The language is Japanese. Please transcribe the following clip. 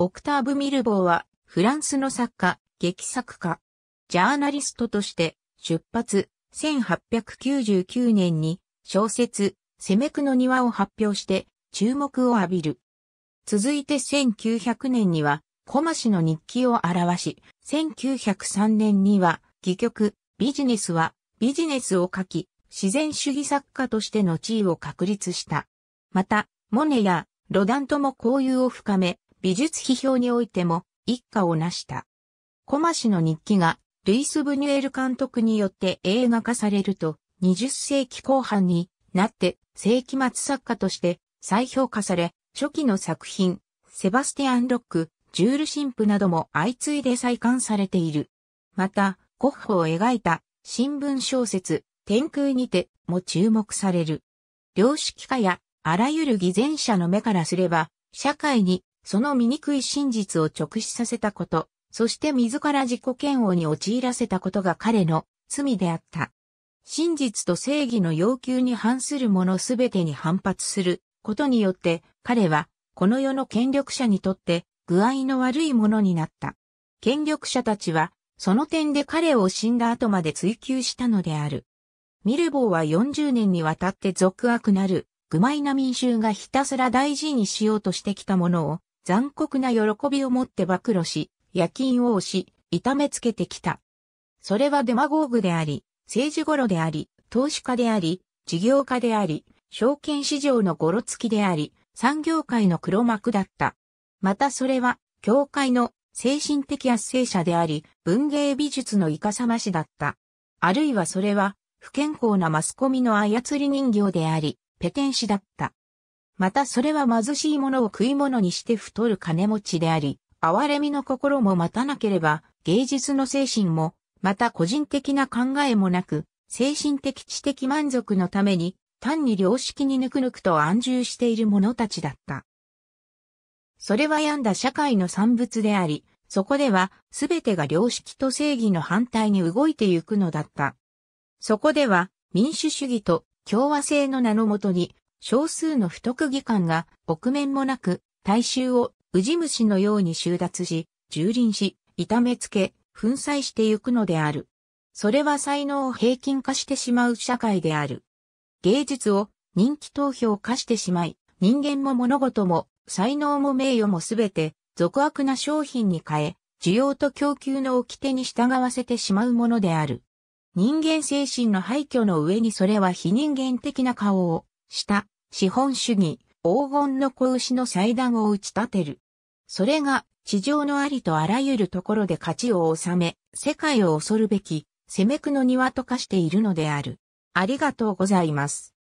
オクターブ・ミルボーは、フランスの作家、劇作家、ジャーナリストとして、出発、1899年に、小説、セメクの庭を発表して、注目を浴びる。続いて1900年には、コマ氏の日記を表し、1903年には、戯曲、ビジネスは、ビジネスを書き、自然主義作家としての地位を確立した。また、モネやロダンとも交友を深め、美術批評においても一家を成した。コマ氏の日記がルイス・ブニュエル監督によって映画化されると20世紀後半になって世紀末作家として再評価され初期の作品セバスティアン・ロック、ジュール・神父なども相次いで再刊されている。また、ゴッホを描いた新聞小説天空にても注目される。良識家やあらゆる偽善者の目からすれば、社会にその醜い真実を直視させたこと、そして自ら自己嫌悪に陥らせたことが彼の罪であった。真実と正義の要求に反するものすべてに反発することによって彼はこの世の権力者にとって具合の悪いものになった。権力者たちはその点で彼を死んだ後まで追求したのである。ミルボーは40年にわたって俗悪なる、愚マな民衆がひたすら大事にしようとしてきたものを、残酷な喜びをもって暴露し、夜勤を押し、痛めつけてきた。それはデマゴーグであり、政治ごろであり、投資家であり、事業家であり、証券市場のゴロつきであり、産業界の黒幕だった。またそれは、教会の精神的圧政者であり、文芸美術のイカサマ氏だった。あるいはそれは、不健康なマスコミの操り人形であり、ペテン師だった。またそれは貧しい者を食い物にして太る金持ちであり、哀れみの心も待たなければ、芸術の精神も、また個人的な考えもなく、精神的知的満足のために、単に良識にぬくぬくと安住している者たちだった。それは病んだ社会の産物であり、そこでは、すべてが良識と正義の反対に動いてゆくのだった。そこでは、民主主義と共和制の名のもとに、少数の不特技官が、臆面もなく、大衆を、ウジ虫のように収奪し、蹂躙し、痛めつけ、粉砕してゆくのである。それは才能を平均化してしまう社会である。芸術を人気投票化してしまい、人間も物事も、才能も名誉もすべて、俗悪な商品に変え、需要と供給の掟に従わせてしまうものである。人間精神の廃墟の上にそれは非人間的な顔をした、資本主義、黄金の子牛の祭壇を打ち立てる。それが、地上のありとあらゆるところで勝ちを収め、世界を恐るべき、攻めくの庭と化しているのである。ありがとうございます。